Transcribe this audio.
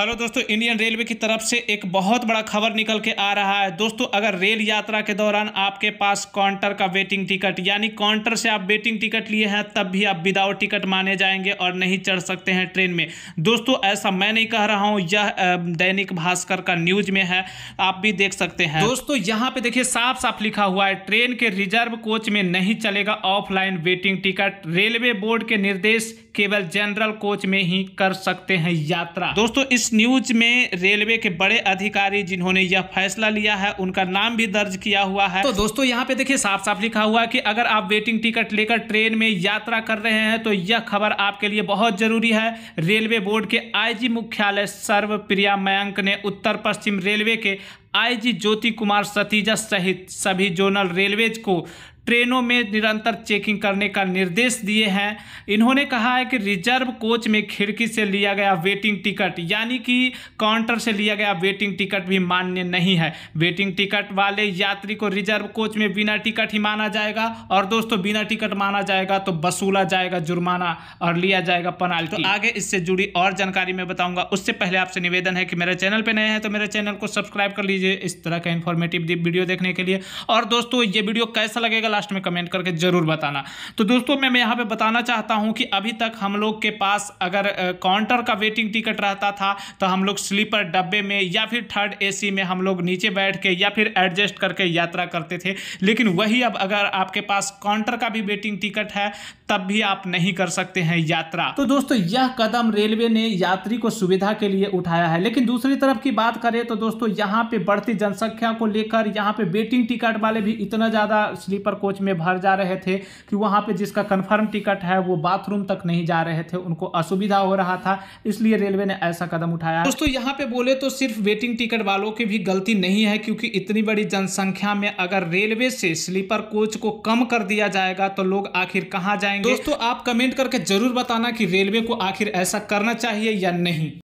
hello दोस्तों Indian railway की तरफ से एक बहुत बड़ा खबर निकल के आ रहा है दोस्तों अगर रेल यात्रा के दौरान आपके पास काउंटर का वेटिंग टिकट यानी काउंटर से आप वेटिंग टिकट लिए हैं तब भी आप विदाउट टिकट माने जाएंगे और नहीं चढ़ सकते हैं ट्रेन में दोस्तों ऐसा मैं नहीं कह रहा हूँ यह दैनिक भास्कर का न्यूज में है आप भी देख सकते हैं दोस्तों यहाँ पे देखिए साफ साफ लिखा हुआ है ट्रेन के रिजर्व कोच में नहीं चलेगा offline waiting ticket railway board के निर्देश केवल जनरल कोच में ही कर सकते हैं यात्रा दोस्तों इस न्यूज में रेलवे के बड़े अधिकारी जिन्होंने यह फैसला लिया है उनका नाम भी दर्ज किया हुआ है तो दोस्तों यहाँ पे देखिए साफ साफ लिखा हुआ है कि अगर आप वेटिंग टिकट लेकर ट्रेन में यात्रा कर रहे हैं तो यह खबर आपके लिए बहुत जरूरी है रेलवे बोर्ड के आईजी मुख्यालय सर्वप्रिया मयंक ने उत्तर पश्चिम रेलवे के आईजी ज्योति कुमार सतीजा सहित सभी जोनल रेलवेज को ट्रेनों में निरंतर चेकिंग करने का निर्देश दिए हैं इन्होंने कहा है कि रिजर्व कोच में खिड़की से लिया गया वेटिंग टिकट यानी कि काउंटर से लिया गया वेटिंग टिकट भी मान्य नहीं है वेटिंग टिकट वाले यात्री को रिजर्व कोच में बिना टिकट ही माना जाएगा और दोस्तों बिना टिकट माना जाएगा तो वसूला जाएगा जुर्माना और लिया जाएगा पेनाल्टी तो आगे इससे जुड़ी और जानकारी मैं बताऊंगा उससे पहले आपसे निवेदन है कि मेरे चैनल पर नए हैं तो मेरे चैनल को सब्सक्राइब कर लीजिए इस तरह का इन्फॉर्मेटिव वीडियो देखने के लिए और दोस्तों ये वीडियो कैसा लगेगा लास्ट में कमेंट करके ज़रूर बताना तो दोस्तों मैं यहाँ पे बताना चाहता हूँ कि अभी तक हम लोग के पास अगर काउंटर का वेटिंग टिकट रहता था तो हम लोग स्लीपर डब्बे में या फिर थर्ड एसी में हम लोग नीचे बैठ के या फिर एडजस्ट करके यात्रा करते थे लेकिन वही अब अगर आपके पास काउंटर का भी वेटिंग टिकट है तब भी आप नहीं कर सकते हैं यात्रा तो दोस्तों यह कदम रेलवे ने यात्री को सुविधा के लिए उठाया है लेकिन दूसरी तरफ की बात करें तो दोस्तों यहाँ पे बढ़ती जनसंख्या को लेकर यहाँ पे वेटिंग टिकट वाले भी इतना ज़्यादा स्लीपर कोच में भर जा रहे थे कि वहां पे जिसका कन्फर्म टिकट है वो बाथरूम तक नहीं जा रहे थे उनको असुविधा हो रहा था इसलिए रेलवे ने ऐसा कदम उठाया दोस्तों यहाँ पे बोले तो सिर्फ वेटिंग टिकट वालों की भी गलती नहीं है क्योंकि इतनी बड़ी जनसंख्या में अगर रेलवे से स्लीपर कोच को कम कर दिया जाएगा तो लोग आखिर कहाँ जाएंगे जाएंगे दोस्तों आप कमेंट करके जरूर बताना कि रेलवे को आखिर ऐसा करना चाहिए या नहीं